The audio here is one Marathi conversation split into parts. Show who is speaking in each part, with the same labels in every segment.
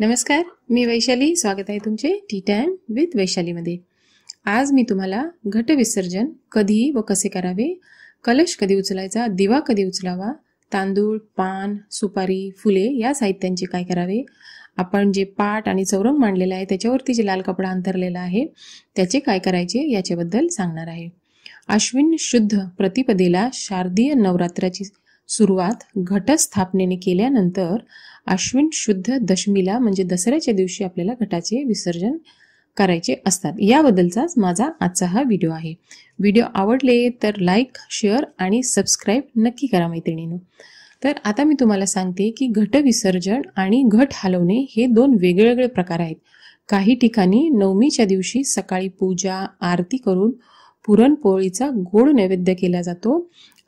Speaker 1: नमस्कार मी वैशाली स्वागत आहे तुमचे टी टाइम विथ वैशालीमध्ये आज मी तुम्हाला घट विसर्जन कधी व कसे करावे कलश कधी उचलायचा दिवा कधी उचलावा तांदूळ पान सुपारी फुले या साहित्यांचे काय करावे आपण जे पाट आणि चौरंग मांडलेला आहे त्याच्यावरती जे लाल कपडा अंतरलेला आहे त्याचे काय करायचे याच्याबद्दल सांगणार आहे अश्विन शुद्ध प्रतिपदेला शारदीय नवरात्राची सुरुवात घटस्थापनेने केल्यानंतर अश्विन शुद्ध दशमीला म्हणजे दसऱ्याच्या दिवशी आपल्याला घटाचे विसर्जन करायचे असतात याबद्दलचाच माझा आजचा हा व्हिडिओ आहे व्हिडिओ आवडले तर लाईक शेअर आणि सबस्क्राईब नक्की करा मैत्रिणीनं तर आता मी तुम्हाला सांगते की घट विसर्जन आणि घट हलवणे हे दोन वेगळे प्रकार आहेत काही ठिकाणी नवमीच्या दिवशी सकाळी पूजा आरती करून पुरणपोळीचा गोड नैवेद्य केला जातो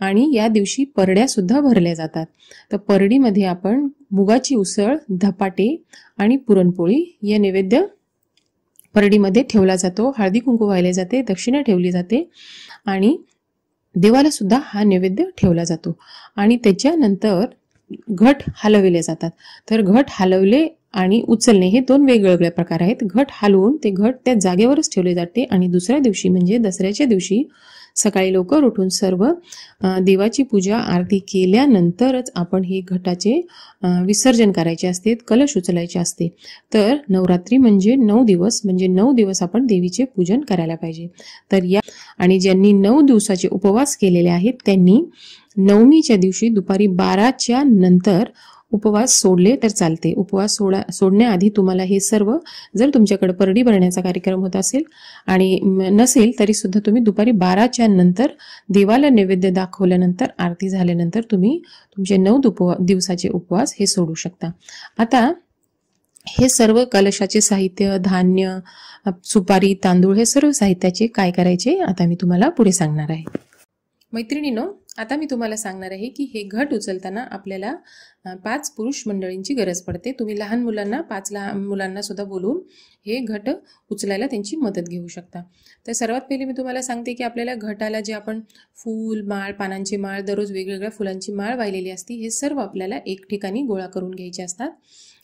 Speaker 1: आणि या दिवशी परड्यासुद्धा भरल्या जातात तर परडीमध्ये आपण मुगाची उसळ धपाटे आणि पुरणपोळी या नैवेद्य परडीमध्ये ठेवला जातो हळदी कुंकू वाहिले जाते दक्षिणा ठेवली जाते आणि देवाला सुद्धा हा नैवेद्य ठेवला जातो आणि त्याच्यानंतर घट हलविले जातात तर घट हलवले आणि उचलणे हे दोन वेगवेगळे प्रकार आहेत घट हलवून ते घट त्या जागेवरच ठेवले जाते आणि दुसऱ्या दिवशी म्हणजे दसऱ्याच्या दिवशी सकाळी लवकर उठून सर्व देवाची पूजा आरती केल्यानंतरच आपण हे घटाचे विसर्जन करायचे असते कलश उचलायचे असते तर नवरात्री म्हणजे नऊ दिवस म्हणजे नऊ दिवस आपण देवीचे पूजन करायला पाहिजे तर या आणि ज्यांनी नऊ दिवसाचे उपवास केलेले आहेत त्यांनी नवमीच्या दिवशी दुपारी बाराच्या नंतर उपवास सोडले तर चालते उपवास सोडा सोडण्याआधी तुम्हाला हे सर्व जर तुमच्याकडे परडी भरण्याचा कार्यक्रम होत असेल आणि नसेल तरी सुद्धा तुम्ही दुपारी बाराच्या नंतर देवाला नैवेद्य दाखवल्यानंतर आरती झाल्यानंतर तुम्ही तुमचे नऊ दुपवा दिवसाचे उपवास हे सोडू शकता आता हे सर्व कलशाचे साहित्य धान्य सुपारी तांदूळ हे सर्व साहित्याचे काय करायचे आता मी तुम्हाला पुढे सांगणार आहे मैत्रिणीनो आता मी तुम्हाला सांगणार आहे की हे घट उचलताना आपल्याला पाच पुरुष मंडळींची गरज पडते तुम्ही लहान मुलांना पाच लहान मुलांना सुद्धा बोलवून हे घट उचलायला त्यांची मदत घेऊ शकता तर सर्वात पहिले मी तुम्हाला सांगते की आपल्याला घटाला जे आपण फूल माळ पानांची माळ दररोज वेगवेगळ्या फुलांची माळ वाहिलेली असते हे सर्व आपल्याला एक ठिकाणी गोळा करून घ्यायचे असतात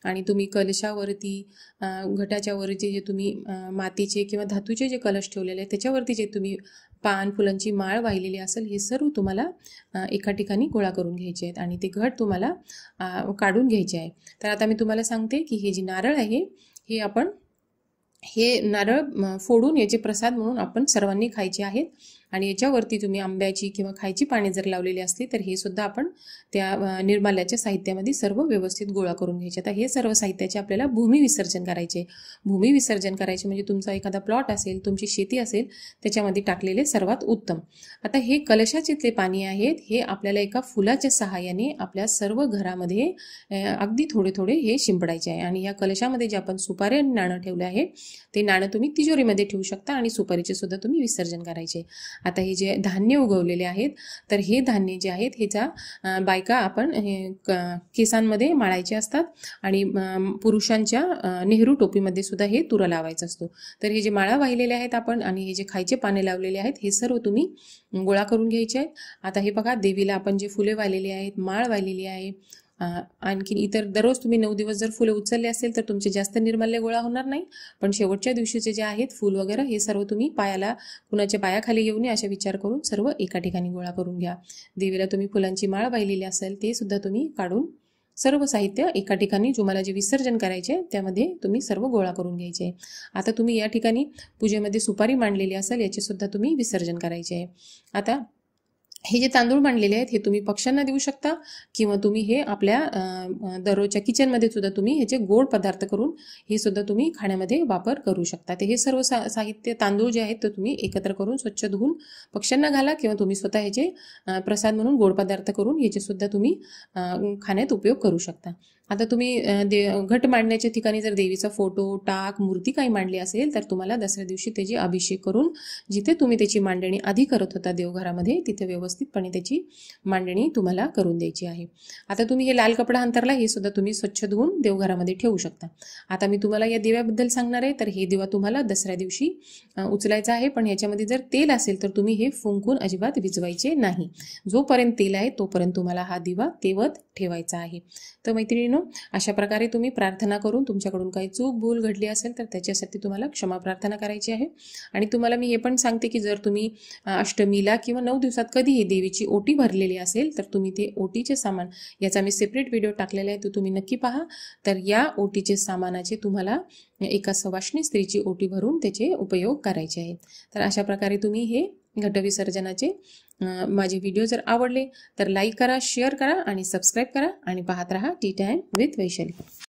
Speaker 1: आणि तुम्ही कलशावरती घटाच्यावरती जे तुम्ही मातीचे किंवा धातूचे जे कलश ठेवलेले आहेत त्याच्यावरती जे तुम्ही पान फुलांची माळ वाहिलेली असेल हे सर्व तुम्हाला एका ठिकाणी गोळा करून घ्यायचे आहेत आणि ते घट तुम्हाला काढून घ्यायचे आहे तर आता मी तुम्हाला सांगते की हे जी नारळ आहे हे आपण हे नारळ फोडून याचे प्रसाद म्हणून आपण सर्वांनी खायचे आहेत आणि याच्यावरती तुम्ही आंब्याची किंवा खायची पाने जर लावलेली असली तर हे सुद्धा आपण त्या निर्माल्याच्या साहित्यामध्ये सर्व व्यवस्थित गोळा करून घ्यायचे आता हे सर्व साहित्याचे आपल्याला भूमी विसर्जन करायचे भूमी विसर्जन करायचे म्हणजे तुमचा एखादा प्लॉट असेल तुमची शेती असेल त्याच्यामध्ये टाकलेले सर्वात उत्तम आता हे कलशाचे पाणी आहेत हे आपल्याला एका फुलाच्या सहाय्याने आपल्या सर्व घरामध्ये अगदी थोडे थोडे हे शिंपडायचे आहे आणि या कलशामध्ये जे आपण सुपारी आणि नाणं ठेवले आहे ते नाणं तुम्ही तिजोरीमध्ये ठेवू शकता आणि सुपारीचे सुद्धा तुम्ही विसर्जन करायचे आता हे जे धान्य उगवलेले आहेत तर हे धान्य जे आहेत ह्याच्या बायका आपण केसांमध्ये माळायचे असतात आणि पुरुषांच्या नेहरू टोपीमध्ये सुद्धा हे तुरा लावायचं असतो तर हे जे माळा वाहिलेले आहेत आपण आणि हे जे खायचे पाने लावलेले आहेत हे सर्व तुम्ही गोळा करून घ्यायचे आहेत आता हे बघा देवीला आपण जे फुले वाहिलेली आहेत माळ वाहिलेली आहे आणखीन इतर दररोज तुम्ही नऊ दिवस जर फुलं उचलले असेल तर तुमचे जास्त निर्माल्य गोळा होणार नाही पण शेवटच्या दिवशीचे जे आहेत फूल वगैरे हे सर्व तुम्ही पायाला कुणाच्या पायाखाली येऊ नये असा विचार करून सर्व एका ठिकाणी गोळा करून घ्या देवीला तुम्ही फुलांची माळ वाहिलेली असेल ते सुद्धा तुम्ही काढून सर्व साहित्य एका ठिकाणी तुम्हाला जे विसर्जन करायचे त्यामध्ये तुम्ही सर्व गोळा करून घ्यायचे आता तुम्ही या ठिकाणी पूजेमध्ये सुपारी मांडलेली असेल याचे सुद्धा तुम्ही विसर्जन करायचे आहे आता हे जे तांदूळ बनलेले आहेत हे तुम्ही पक्ष्यांना देऊ शकता किंवा तुम्ही हे आपल्या दररोजच्या किचनमध्ये सुद्धा तुम्ही ह्याचे गोड पदार्थ करून हे सुद्धा तुम्ही खाण्यामध्ये वापर करू शकता ते हे सर्व सा साहित्य तांदूळ जे आहेत ते तुम्ही एकत्र करून स्वच्छ धुवून पक्ष्यांना घाला किंवा तुम्ही स्वतः ह्याचे प्रसाद म्हणून गोड पदार्थ करून ह्याचे सुद्धा तुम्ही खाण्यात उपयोग करू शकता आता तुम्ही घट मांडण्याच्या ठिकाणी जर देवीचा फोटो टाक मूर्ती काही मांडली असेल तर तुम्हाला दसऱ्या दिवशी त्याची अभिषेक करून जिथे तुम्ही त्याची मांडणी आधी करत होता देवघरामध्ये तिथे व्यवस्थितपणे त्याची मांडणी तुम्हाला करून द्यायची आहे आता तुम्ही हे लाल कपडा अंतरला हे सुद्धा तुम्ही स्वच्छ धुवून देवघरामध्ये ठेवू शकता आता मी तुम्हाला या दिव्याबद्दल सांगणार आहे तर हे दिवा तुम्हाला दसऱ्या दिवशी उचलायचा आहे पण याच्यामध्ये जर तेल असेल तर तुम्ही हे फुंकून अजिबात विजवायचे नाही जोपर्यंत तेल आहे तोपर्यंत तुम्हाला हा दिवा तेवत ठेवायचा आहे तर मैत्रिणी अशा प्रकारे तुम्ही प्रार्थना करून तुमच्याकडून काही चूक भूल घडली असेल तर त्याच्यासाठी तुम्हाला क्षमा प्रार्थना करायची आहे आणि तुम्हाला मी हे पण सांगते की जर तुम्ही अष्टमीला किंवा नऊ दिवसात कधीही देवीची ओटी भरलेली असेल तर तुम्ही ते ओटीचे सामान याचा मी सेपरेट व्हिडिओ टाकलेला आहे तो तुम्ही नक्की पहा तर या ओटीचे सामानाचे तुम्हाला एका सवाशणी स्त्रीची ओटी भरून त्याचे उपयोग करायचे आहेत तर अशा प्रकारे तुम्ही हे घटविसर्जनाचे माझे व्हिडिओ जर आवडले तर लाईक करा शेअर करा आणि सबस्क्राईब करा आणि पाहत रहा टी टाइम विथ वैशाली